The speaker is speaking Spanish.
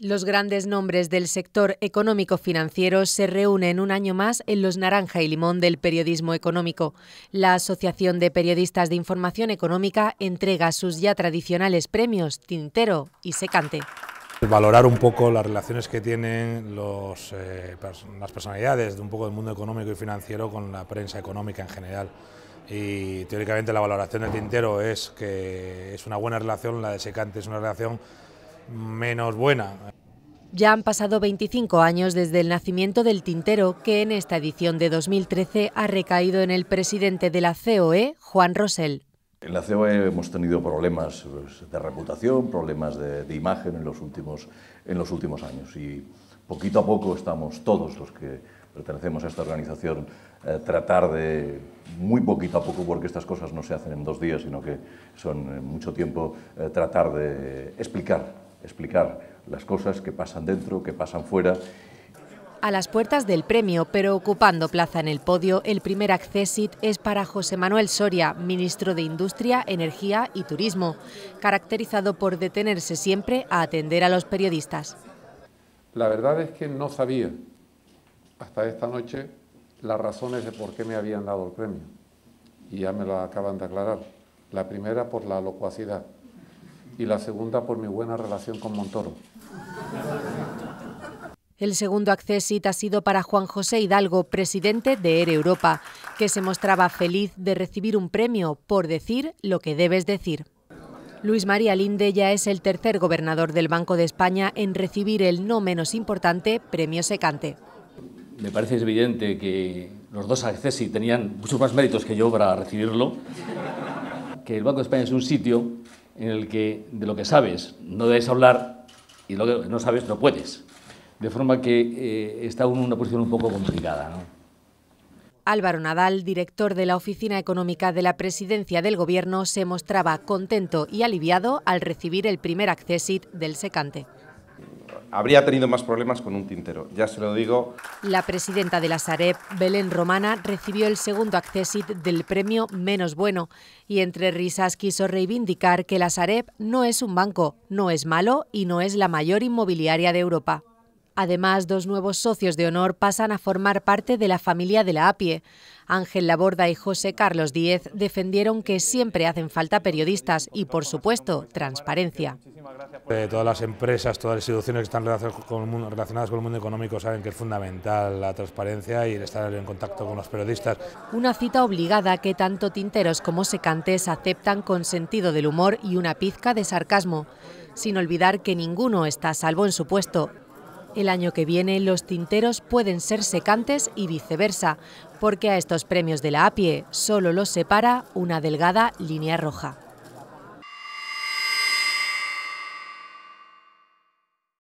Los grandes nombres del sector económico-financiero se reúnen un año más en los Naranja y Limón del Periodismo Económico. La Asociación de Periodistas de Información Económica entrega sus ya tradicionales premios Tintero y Secante. Valorar un poco las relaciones que tienen eh, las personalidades de un poco del mundo económico y financiero con la prensa económica en general. Y teóricamente la valoración del Tintero es que es una buena relación, la de Secante es una relación menos buena. Ya han pasado 25 años desde el nacimiento del Tintero, que en esta edición de 2013 ha recaído en el presidente de la COE, Juan Rosell. En la COE hemos tenido problemas pues, de reputación, problemas de, imagen en los, últimos, en los últimos años y poquito a poco estamos todos los que pertenecemos a esta organización eh, tratar de muy poquito a poco, porque estas cosas no se hacen en dos días, sino que son eh, mucho tiempo, eh, tratar de explicar explicar las cosas que pasan dentro, que pasan fuera. A las puertas del premio, pero ocupando plaza en el podio, el primer accésit es para José Manuel Soria, ministro de Industria, Energía y Turismo, caracterizado por detenerse siempre a atender a los periodistas. La verdad es que no sabía hasta esta noche las razones de por qué me habían dado el premio. Y ya me lo acaban de aclarar. La primera por la locuacidad y la segunda por mi buena relación con Montoro. El segundo accésit ha sido para Juan José Hidalgo, presidente de ERE Europa, que se mostraba feliz de recibir un premio por decir lo que debes decir. Luis María Linde ya es el tercer gobernador del Banco de España en recibir el no menos importante premio Secante. Me parece evidente que los dos accesi tenían muchos más méritos que yo para recibirlo, que el Banco de España es un sitio en el que de lo que sabes no debes hablar y de lo que no sabes no puedes. De forma que eh, está en una posición un poco complicada. Álvaro Nadal, director de la Oficina Económica de la Presidencia del Gobierno, se mostraba contento y aliviado al recibir el primer accessit del secante habría tenido más problemas con un tintero, ya se lo digo. La presidenta de la Sareb, Belén Romana, recibió el segundo accésit del premio Menos Bueno y entre risas quiso reivindicar que la Sareb no es un banco, no es malo y no es la mayor inmobiliaria de Europa. Además, dos nuevos socios de honor pasan a formar parte de la familia de la APIE. Ángel Laborda y José Carlos Díez defendieron que siempre hacen falta periodistas y, por supuesto, transparencia. Eh, todas las empresas, todas las instituciones que están relacionadas con, el mundo, económico saben que es fundamental la transparencia y el estar en contacto con los periodistas. Una cita obligada que tanto Tinteros como Secantes aceptan con sentido del humor y una pizca de sarcasmo, sin olvidar que ninguno está salvo en su puesto. El año que viene los tinteros pueden ser secantes y viceversa, porque a estos premios de la APIE solo los separa una delgada línea roja.